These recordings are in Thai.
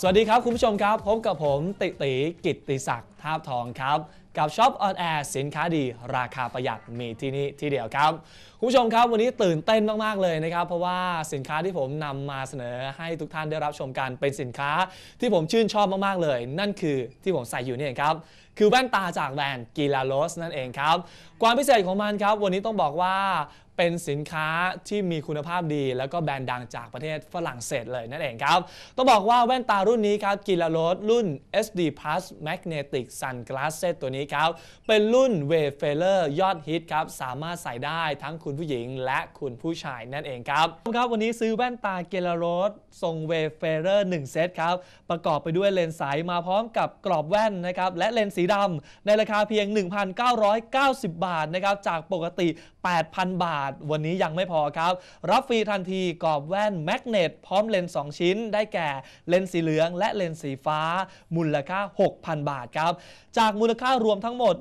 สวัสดีครับคุณผู้ชมครับพบกับผมติติกิตติศักดิ์ท่าทองครับกับช็อปออนแอร์สินค้าดีราคาประหยัดมีที่นี่ที่เดียวครับคุณผู้ชมครับวันนี้ตื่นเต้นมากๆเลยนะครับเพราะว่าสินค้าที่ผมนำมาเสนอให้ทุกท่านได้รับชมกันเป็นสินค้าที่ผมชื่นชอบมากๆเลย นั่นคือที่ผมใส่อยู่นี่ครับคือแว่นตาจากแบรนด์กีลาโลสนั่นเองครับความพิเศษของมันครับวันนี้ต้องบอกว่าเป็นสินค้าที่มีคุณภาพดีแล้วก็แบรนด์ดังจากประเทศฝรั่งเศสเลยนั่นเองครับ ต้องบอกว่าแว่นตารุ่นนี้ครับกีฬาโรด รุ่น SD Plus Magnetic Sunglasses ตัวนี้ครับ เป็นรุ่น w a v e f a l e r ยอดฮิตครับ สามารถใส่ได้ทั้งคุณผู้หญิงและคุณผู้ชายนั่นเองครับครับวันนี้ซื้อแว่นตากีลาโรด ทรง w a v e f a l e r 1เซตครับ ประกอบไปด้วยเลนส์ใสมาพร้อมกับกรอบแว่นนะครับและเลนส์สีดำในราคาเพียง 1,990 บาทนะครับจากปกติ8,000 บาท วันนี้ยังไม่พอครับ รับฟรีทันทีกรอบแว่นแมกเนตพร้อมเลนส์ 2 ชิ้น ได้แก่เลนส์สีเหลือง และเลนส์สีฟ้ามูลค่า 6,000 บาทครับ จากมูลค่ารวมทั้งหมด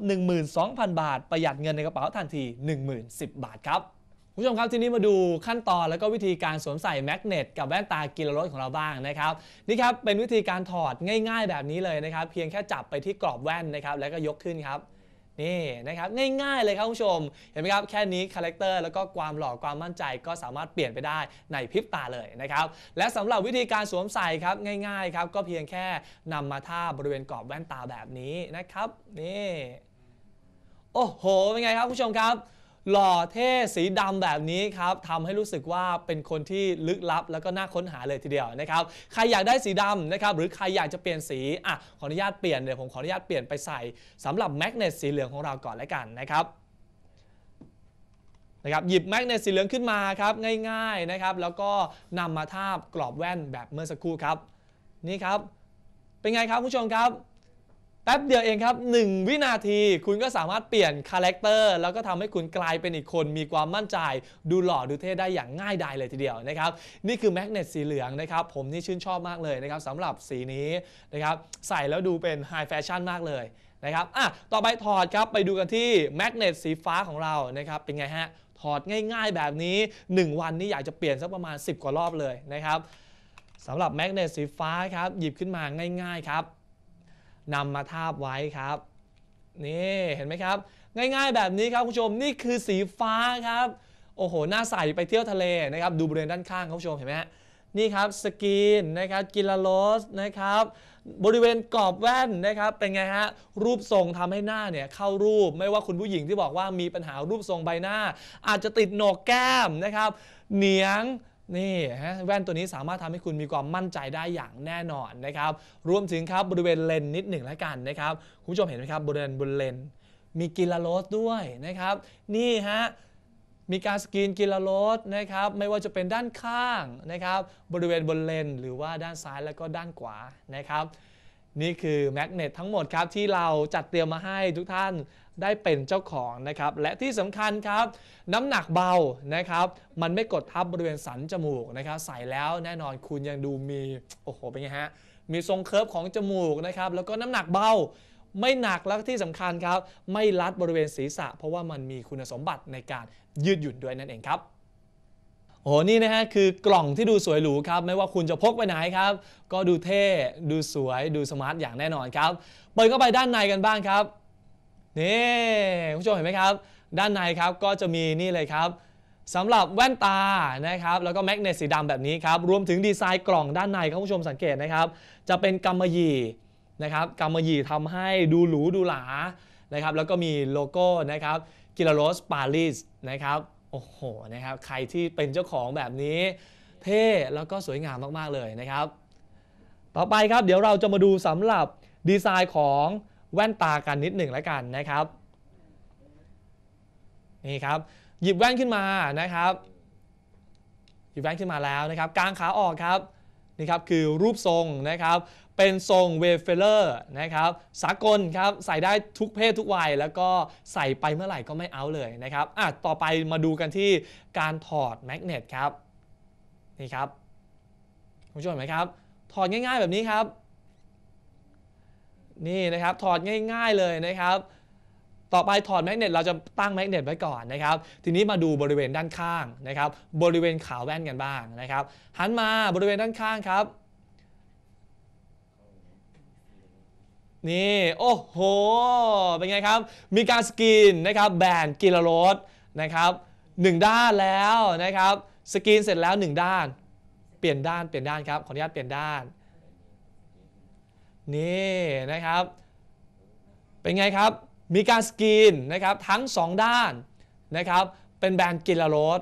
12,000 บาท ประหยัดเงินในกระเป๋าทันที 1 0 0 0 0บาทครับ คุณผู้ชมครับทีนี้มาดูขั้นตอนแล้วก็วิธีการสวมใส่แมกเนตกับแว่นตากีฬารถของเราบ้างนะครับนี่ครับเป็นวิธีการถอดง่ายๆแบบนี้เลยนะครับเพียงแค่จับไปที่กรอบแว่นนะครับแล้วก็ยกขึ้นครับนี่นะครับ ง่ายๆเลยครับผู้ชม เห็นไหมครับ แค่นี้คาแรคเตอร์แล้วก็ความหล่อความมั่นใจก็สามารถเปลี่ยนไปได้ในพริบตาเลยนะครับ และสำหรับวิธีการสวมใส่ครับ ง่ายๆครับก็เพียงแค่นำมาท่าบริเวณกรอบแว่นตาแบบนี้นะครับ นี่ โอ้โห เป็นไงครับผู้ชมครับหล่อเท่สีดำแบบนี้ครับทำให้รู้สึกว่าเป็นคนที่ลึกลับแล้วก็น่าค้นหาเลยทีเดียวนะครับ ใครอยากได้สีดำนะครับหรือใครอยากจะเปลี่ยนสีอ่ะขออนุญาตเปลี่ยนเดี๋ยวผมขออนุญาตเปลี่ยนไปใส่สำหรับแมกเนตสีเหลืองของเราก่อนแล้วกันนะครับนะครับ หยิบแมกเนตสีเหลืองขึ้นมาครับง่ายๆนะครับแล้วก็นำมาทาบกรอบแว่นแบบเมื่อสักครู่ครับ นี่ครับ เป็นไงครับผู้ชมครับแป๊บเดียวเองครับ 1 วินาที คุณก็สามารถเปลี่ยนคาแรคเตอร์แล้วก็ทำให้คุณกลายเป็นอีกคน มีความมั่นใจ ดูหล่อดูเท่ได้อย่างง่ายดายเลยทีเดียวนะครับ นี่คือแมกเนตสีเหลืองนะครับ ผมนี่ชื่นชอบมากเลยนะครับ สำหรับสีนี้นะครับ ใส่แล้วดูเป็นไฮแฟชั่นมากเลยนะครับอ่ะต่อไปถอดครับ ไปดูกันที่แมกเนตสีฟ้าของเรานะครับ เป็นไงฮะ ถอดง่าย ๆ แบบนี้ 1 วันนี้อยากจะเปลี่ยนสักประมาณ 10 กว่ารอบเลยนะครับสำหรับแมกเนตสีฟ้าครับ หยิบขึ้นมาง่าย ๆ ครับนำมาทาบไว้ครับ นี่เห็นไหมครับง่ายๆแบบนี้ครับคุณผู้ชม นี่คือสีฟ้าครับ โอ้โหน่าใส่ไปเที่ยวทะเลนะครับดูบริเวณด้านข้างคุณผู้ชมเห็นไหมนี่ครับ สกีนนะครับกิลาโลสนะครับบริเวณกรอบแว่นนะครับเป็นไงฮะรูปทรงทำให้หน้าเนี่ยเข้ารูปไม่ว่าคุณผู้หญิงที่บอกว่ามีปัญหารูปทรงใบหน้า อาจจะติดหนกแก้มนะครับเหนียงนี่ฮะแว่นตัวนี้สามารถทำให้คุณมีความมั่นใจได้อย่างแน่นอนนะครับรวมถึงครับบริเวณเลนนิดหนึ่งแล้วกันนะครับคุณผู้ชมเห็นไหมครับบริเวณบนเลนมีกิลาโรสด้วยนะครับนี่ฮะมีการสกรีนกิลาโรสนะครับไม่ว่าจะเป็นด้านข้างนะครับบริเวณบนเลนหรือว่าด้านซ้ายแล้วก็ด้านขวานะครับนี่คือแมกเนตทั้งหมดครับที่เราจัดเตรียมมาให้ทุกท่านได้เป็นเจ้าของนะครับและที่สำคัญครับน้ำหนักเบานะครับ มันไม่กดทับบริเวณสันจมูกนะครับใส่แล้วแน่นอนคุณยังดูมีโอ้โหเป็นไงฮะมีทรงเคิร์ฟของจมูกนะครับแล้วก็น้ำหนักเบา ไม่หนักแล้วที่สำคัญครับ ไม่รัดบริเวณศีรษะ เพราะว่ามันมีคุณสมบัติในการยืดหยุ่นด้วยนั่นเองครับโอหนี่นะฮะคือกล่องที่ดูสวยหรูครับไม่ว่าคุณจะพกไปไหนครับก็ดูเท่ดูสวยดูสมาร์ทอย่างแน่นอนครับเปิดเข้าไปด้านในกันบ้างครับนี่คุณผู้ชมเห็นไหมครับ ด้านในครับก็จะมีนี่เลยครับสำหรับแว่นตานะครับ แล้วก็แมกเนตสีดำแบบนี้ครับรวมถึงดีไซน์กล่องด้านในครับผู้ชมสังเกตนะครับ จะเป็นกำมะหยี่นะครับกำมะหยี่ทำให้ดูหรูดูหรานะครับ แล้วก็มีโลโก้นะครับกิลาโรสปารีสนะครับโอ้โหนะครับใครที่เป็นเจ้าของแบบนี้เท่แล้วก็สวยงามมากๆเลยนะครับ ต่อไปครับเดี๋ยวเราจะมาดูสำหรับดีไซน์ของแว่นตากันนิดหนึ่งแล้วกันนะครับนี่ครับหยิบแว่นขึ้นมานะครับ หยิบแว่นขึ้นมาแล้วนะครับกางขาออกครับนี่ครับคือรูปทรงนะครับเป็นทรงเวเฟลเลอร์นะครับ สากลครับใส่ได้ทุกเพศทุกวัย แล้วก็ใส่ไปเมื่อไหร่ก็ไม่เอาเลยนะครับอ่ะต่อไปมาดูกันที่การถอดแมกเนตครับนี่ครับคุณผู้ชมเห็นไหมครับ ถอดง่ายๆแบบนี้ครับ นี่นะครับถอดง่ายๆเลยนะครับ ต่อไปถอดแมกเนตเราจะตั้งแมกเนตไว้ก่อนนะครับ ทีนี้มาดูบริเวณด้านข้างนะครับ บริเวณขาแว่นกันบ้างนะครับหันมาบริเวณด้านข้างครับนี่ โอ้โห เป็นไงครับ มีการสกินนะครับ แบนกิลโรสนะครับหนึ่งด้านแล้วนะครับ สกินเสร็จแล้วหนึ่งด้าน เปลี่ยนด้าน เปลี่ยนด้านครับ ขออนุญาตเปลี่ยนด้าน นี่นะครับ เป็นไงครับ มีการสกินนะครับ ทั้ง 2 ด้านนะครับ เป็นแบนกิลโรส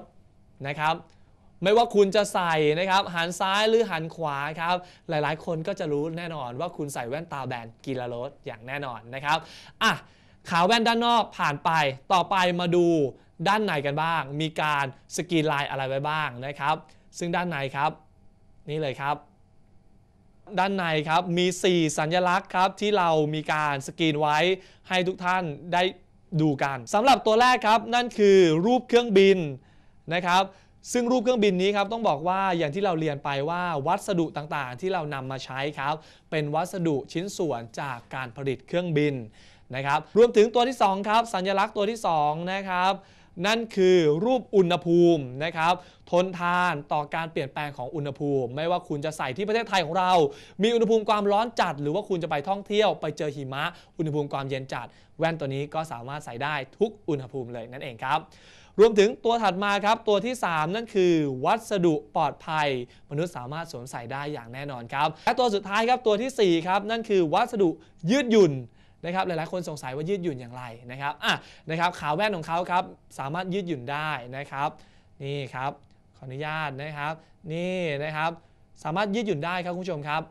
นะครับไม่ว่าคุณจะใส่นะครับหันซ้ายหรือหันขวาครับ หลายๆ คนก็จะรู้แน่นอนว่าคุณใส่แว่นตาแบนกีฬาโรสอย่างแน่นอนนะครับอ่ะขาวแว่นด้านนอกผ่านไปต่อไปมาดูด้านในกันบ้าง มีการสกรีนลายอะไรไว้บ้างนะครับ ซึ่งด้านในครับนี่เลยครับ ด้านในครับมี 4 สัญลักษณ์ครับ ที่เรามีการสกรีนไว้ให้ทุกท่านได้ดูกันสำหรับตัวแรกครับนั่นคือรูปเครื่องบินนะครับซึ่งรูปเครื่องบินนี้ครับต้องบอกว่าอย่างที่เราเรียนไปว่าวัสดุต่างๆ ที่เรานำมาใช้ครับ เป็นวัสดุชิ้นส่วนจากการผลิตเครื่องบินนะครับ รวมถึงตัวที่2ครับสัญลักษณ์ตัวที่2นะครับนั่นคือรูปอุณหภูมินะครับ ทนทานต่อการเปลี่ยนแปลงของอุณหภูมิ ไม่ว่าคุณจะใส่ที่ประเทศไทยของเรา มีอุณหภูมิความร้อนจัด หรือว่าคุณจะไปท่องเที่ยวไปเจอหิมะอุณหภูมิความเย็นจัด แว่นตัวนี้ก็สามารถใส่ได้ทุกอุณหภูมิเลยนั่นเองครับรวมถึงตัวถัดมาครับตัวที่ 3 นั่นคือ วัสดุปลอดภัย มนุษย์สามารถสวมใส่ได้อย่างแน่นอนครับและ ตัวสุดท้ายครับตัวที่4ครับนั่นคือวัสดุยืดหยุ่นนะครับหลายๆคนสงสัยว่ายืดหยุ่นอย่างไรนะครับอ่ะนะครับขาแว่นของเขาครับสามารถยืดหยุ่นได้นะครับนี่ครับขออนุญาตนะครับ นี่นะครับสามารถยืดหยุ่นได้ครับคุณผู้ชมครับ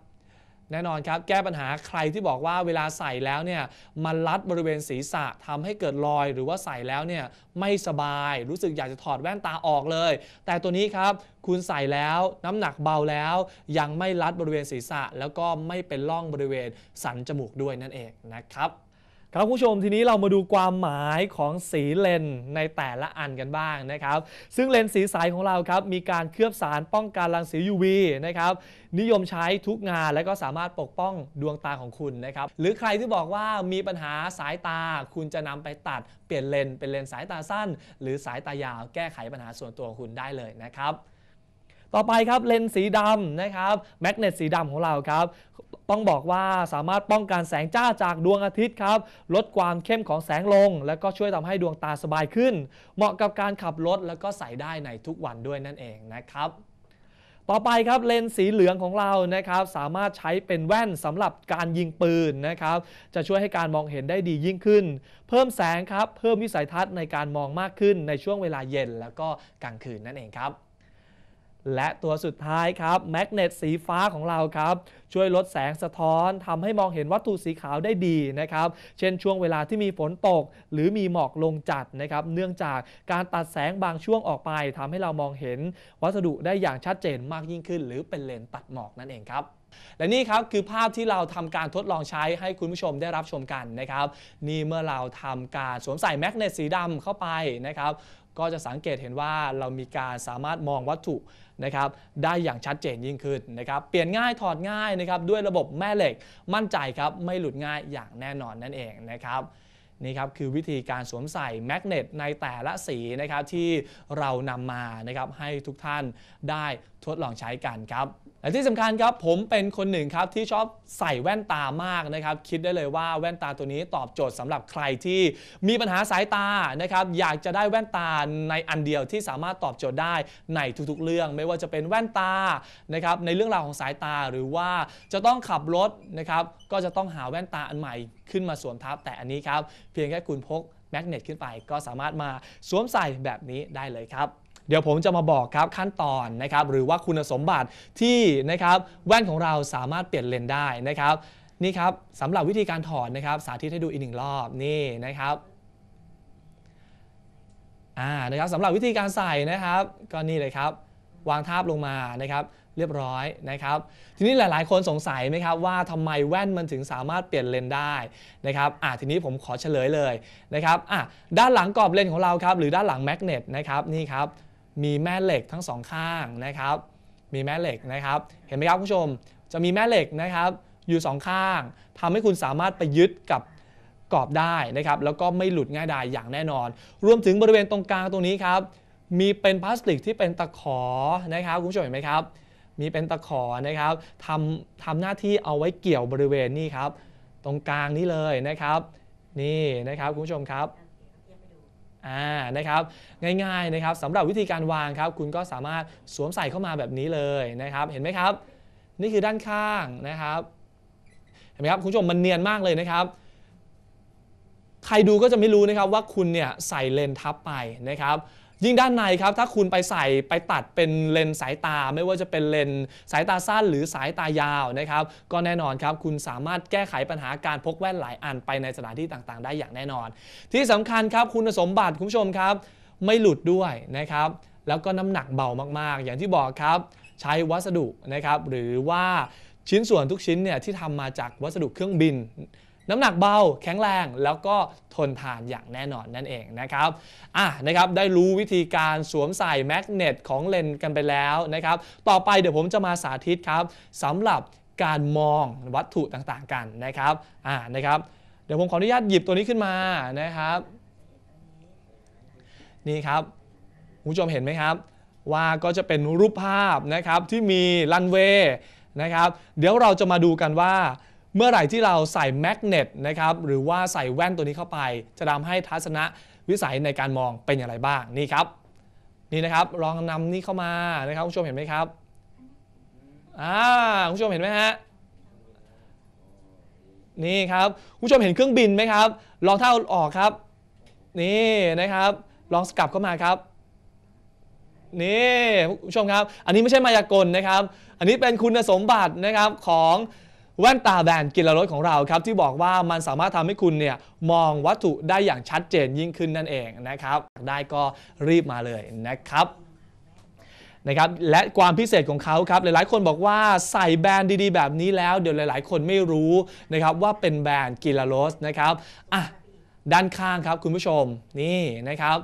แน่นอนครับแก้ปัญหาใครที่บอกว่าเวลาใส่แล้วเนี่ยมันรัดบริเวณศีรษะทำให้เกิดรอยหรือว่าใส่แล้วเนี่ยไม่สบาย รู้สึกอยากจะถอดแว่นตาออกเลย แต่ตัวนี้ครับคุณใส่แล้วน้ำหนักเบาแล้ว ยังไม่รัดบริเวณศีรษะ แล้วก็ไม่เป็นร่องบริเวณสันจมูกด้วยนั่นเองนะครับครับผู้ชมทีนี้เรามาดูความหมายของสีเลนในแต่ละอันกันบ้างนะครับ ซึ่งเลนสีใสของเราครับมีการเคลือบสารป้องกันรังสี UV นะครับนิยมใช้ทุกงานและก็สามารถปกป้องดวงตาของคุณนะครับหรือใครที่บอกว่ามีปัญหาสายตาคุณจะนำไปตัดเปลี่ยนเลน เป็นเลนสายตาสั้น หรือสายตายาวแก้ไขปัญหาส่วนตัวของคุณได้เลยนะครับต่อไปครับเลนส์สีดำนะครับแมกเนตสีดำของเราครับต้องบอกว่าสามารถป้องกันแสงจ้าจากดวงอาทิตย์ครับลดความเข้มของแสงลง และก็ช่วยทำให้ดวงตาสบายขึ้น เหมาะกับการขับรถแล้วก็ใส่ได้ในทุกวันด้วยนั่นเองนะครับ ต่อไปครับเลนส์สีเหลืองของเรานะครับ สามารถใช้เป็นแว่นสำหรับการยิงปืนนะครับ จะช่วยให้การมองเห็นได้ดียิ่งขึ้น เพิ่มแสงครับเพิ่มวิสัยทัศน์ในการมองมากขึ้นในช่วงเวลาเย็นแล้วก็กลางคืนนั่นเองครับและตัวสุดท้ายครับแมกเนตสีฟ้าของเราครับช่วยลดแสงสะท้อนทำให้มองเห็นวัตถุสีขาวได้ดีนะครับเช่นช่วงเวลาที่มีฝนตกหรือมีหมอกลงจัดนะครับเนื่องจากการตัดแสงบางช่วงออกไปทำให้เรามองเห็นวัสดุได้อย่างชัดเจนมากยิ่งขึ้น หรือเป็นเลนตัดหมอกนั่นเองครับและนี่ครับคือภาพที่เราทำการทดลองใช้ให้คุณผู้ชมได้รับชมกันนะครับนี่เมื่อเราทำการสวมใส่แมกเนตสีดำเข้าไปนะครับก็จะสังเกตเห็นว่าเรามีการสามารถมองวัตถุนะครับ ได้อย่างชัดเจนยิ่งขึ้นนะครับ เปลี่ยนง่ายถอดง่ายนะครับด้วยระบบแม่เหล็กมั่นใจครับไม่หลุดง่ายอย่างแน่นอนนั่นเองนะครับนี่ครับ คือวิธีการสวมใส่แมกเนตในแต่ละสีนะครับที่เรานำมานะครับให้ทุกท่านได้ทดลองใช้กันครับและที่สำคัญครับผมเป็นคนหนึ่งครับที่ชอบใส่แว่นตามากนะครับคิดได้เลยว่าแว่นตาตัวนี้ตอบโจทย์สำหรับใครที่มีปัญหาสายตานะครับอยากจะได้แว่นตาในอันเดียวที่สามารถตอบโจทย์ได้ในทุกๆเรื่อง ไม่ว่าจะเป็นแว่นตานะครับในเรื่องราวของสายตาหรือว่าจะต้องขับรถนะครับก็จะต้องหาแว่นตาอันใหม่ขึ้นมาสวมทับแต่อันนี้ครับเพียงแค่คุณพกแมกเนตขึ้นไป ก็สามารถมาสวมใส่แบบนี้ได้เลยครับเดี๋ยวผมจะมาบอกครับขั้นตอนนะครับ หรือว่าคุณสมบัติที่นะครับแว่นของเราสามารถเปลี่ยนเลนได้นะครับ นี่ครับสำหรับวิธีการถอดนะครับ สาธิตให้ดูอีกหนึ่งรอบนี่นะครับอ่านะครับสำหรับวิธีการใส่นะครับ ก็นี่เลยครับ วางทาบลงมานะครับ เรียบร้อยนะครับ ทีนี้หลาย ๆคนสงสัยไหมครับว่าทำไมแว่นมันถึงสามารถเปลี่ยนเลนได้นะครับอ่ะทีนี้ผมขอเฉลยเลยนะครับอ่ะด้านหลังกรอบเลนของเราครับหรือด้านหลังแมกเนตนะครับนี่ครับมีแม่เหล็กทั้งสองข้างนะครับ มีแม่เหล็กนะครับ เห็นไหมครับคุณผู้ชม จะมีแม่เหล็กนะครับ อยู่สองข้าง ทำให้คุณสามารถไปยึดกับกรอบได้นะครับ แล้วก็ไม่หลุดง่ายดายอย่างแน่นอน รวมถึงบริเวณตรงกลางตรงนี้ครับ มีเป็นพลาสติกที่เป็นตะขอ นะครับคุณผู้ชมเห็นไหมครับ มีเป็นตะขอ นะครับทำทำหน้าที่เอาไว้เกี่ยวบริเวณนี้ครับ ตรงกลางนี้เลยนะครับ นี่นะครับคุณผู้ชมครับอ่านะครับง่ายๆนะครับสำหรับวิธีการวางครับ คุณก็สามารถสวมใส่เข้ามาแบบนี้เลยนะครับ เห็นไหมครับ นี่คือด้านข้างนะครับเห็นไหมครับคุณผู้ชมมันเนียนมากเลยนะครับ ใครดูก็จะไม่รู้นะครับว่าคุณเนี่ยใส่เลนทับไปนะครับยิ่งด้านในครับถ้าคุณไปใส่ไปตัดเป็นเลนสายตา ไม่ว่าจะเป็นเลนสายตาสั้น หรือสายตายาวนะครับก็แน่นอนครับคุณสามารถแก้ไขปัญหาการพกแว่นหลายอันไปในสถานที่ต่างๆ ได้อย่างแน่นอน ที่สำคัญครับคุณสมบัติคุณผู้ชมครับ ไม่หลุดด้วยนะครับแล้วก็น้ำหนักเบามากๆ อย่างที่บอกครับใช้วัสดุนะครับหรือว่าชิ้นส่วนทุกชิ้นเนี่ยที่ทำมาจากวัสดุเครื่องบินน้ำหนักเบา แข็งแรง แล้วก็ทนทานอย่างแน่นอนนั่นเองนะครับอ่ะนะครับ ได้รู้วิธีการสวมใส่แมกเนตของเลนกันไปแล้วนะครับ ต่อไปเดี๋ยวผมจะมาสาธิตครับสำหรับการมองวัตถุต่างๆกันนะครับอ่านะครับ เดี๋ยวผมขออนุญาตหยิบตัวนี้ขึ้นมานะครับ นี่ครับ ผู้ชมเห็นไหมครับ ว่าก็จะเป็นรูปภาพนะครับที่มีลันเวย์นะครับ เดี๋ยวเราจะมาดูกันว่าเมื่อไหร่ที่เราใส่แมกเนตนะครับ หรือว่าใส่แว่นตัวนี้เข้าไป จะทำให้ทัศนวิสัยในการมองเป็นอย่างไรบ้างนี่ครับ นี่นะครับลองนำนี่เข้ามานะครับคุณผู้ชมเห็นไหมครับอ่าคุณผู้ชมเห็นไหมฮะนี่ครับคุณผู้ชมเห็นเครื่องบินไหมครับลองเท่าออกครับ นี่นะครับ ลองสกับเข้ามาครับนี่คุณผู้ชมครับ อันนี้ไม่ใช่มายากลนะครับ อันนี้เป็นคุณสมบัตินะครับของแว่นตาแบนกินรถของเราครับ ที่บอกว่ามันสามารถทำให้คุณเนี่ยมองวัตถุได้อย่างชัดเจนยิ่งขึ้นนั่นเองนะครับได้ก็รีบมาเลยนะครับนะครับและความพิเศษของเขาครับหลายๆ คนบอกว่าใส่แบรนด์ดีๆแบบนี้แล้ว เดี๋ยวหลายๆ คนไม่รู้นะครับว่าเป็นแบรนด์กิลาโรสนะครับอ่ะด้านข้างครับคุณผู้ชมนี่นะครับ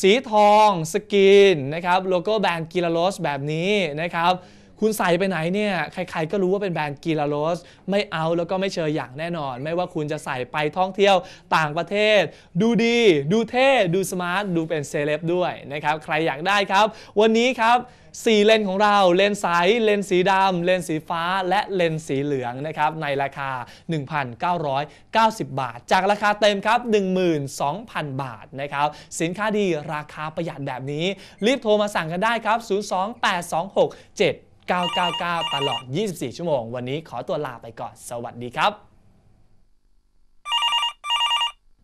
สีทองสกินนะครับ โลโก้แบรนด์กิลาโรสแบบนี้นะครับคุณใส่ไปไหนเนี่ย ใครๆก็รู้ว่าเป็นแบรนด์กีลาโรสไม่เอาแล้วก็ไม่เชยอย่างแน่นอน ไม่ว่าคุณจะใส่ไปท่องเที่ยวต่างประเทศ ดูดี ดูเท่ดูสมาร์ท ดูเป็นเซเลบด้วยนะครับใครอยากได้ครับ วันนี้ครับสี่เลนของเราเลนใสเลนสีดำเลนสีฟ้าและเลนสีเหลืองนะครับในราคา 1,990 บาท จากราคาเต็มครับ 12,000 บาทนะครับสินค้าดีราคาประหยัดแบบนี้รีบโทรมาสั่งกันได้ครับ02826 999 ตลอด 24 ชั่วโมง วันนี้ขอตัวลาไปก่อน สวัสดีครับ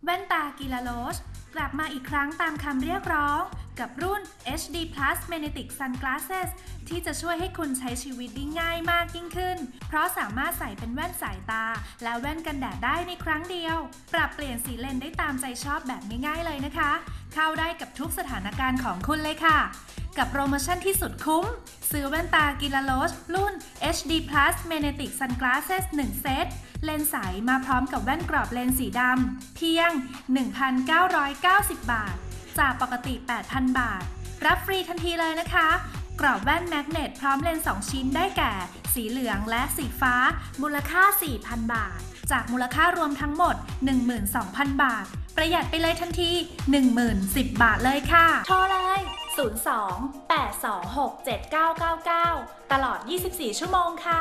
แว่นตากีฬาโลสกลับมาอีกครั้งตามคำเรียกร้อง กับรุ่น HD Plus Magnetic Sunglasses ที่จะช่วยให้คุณใช้ชีวิตได้ง่ายมากยิ่งขึ้น เพราะสามารถใส่เป็นแว่นสายตา และแว่นกันแดดได้ในครั้งเดียว ปรับเปลี่ยนสีเลนได้ตามใจชอบแบบง่ายๆเลยนะคะเข้าได้กับทุกสถานการณ์ของคุณเลยค่ะ กับโปรโมชั่นที่สุดคุ้ม ซื้อแว่นตากิลาโลชรุ่น HD Plus Magnetic Sunglasses 1 เซต เลนส์ใสมาพร้อมกับแว่นกรอบเลนส์สีดำเพียง 1,990 บาท จากปกติ 8,000 บาท รับฟรีทันทีเลยนะคะ กรอบแว่นแมกเนตพร้อมเลนส์2ชิ้นได้แก่ สีเหลืองและสีฟ้า มูลค่า 4,000 บาท จากมูลค่ารวมทั้งหมด12,000 บาทประหยัดไปเลยทันที10,010 บาทเลยค่ะโทรเลย 02 826 7999 ตลอด 24 ชั่วโมงค่ะ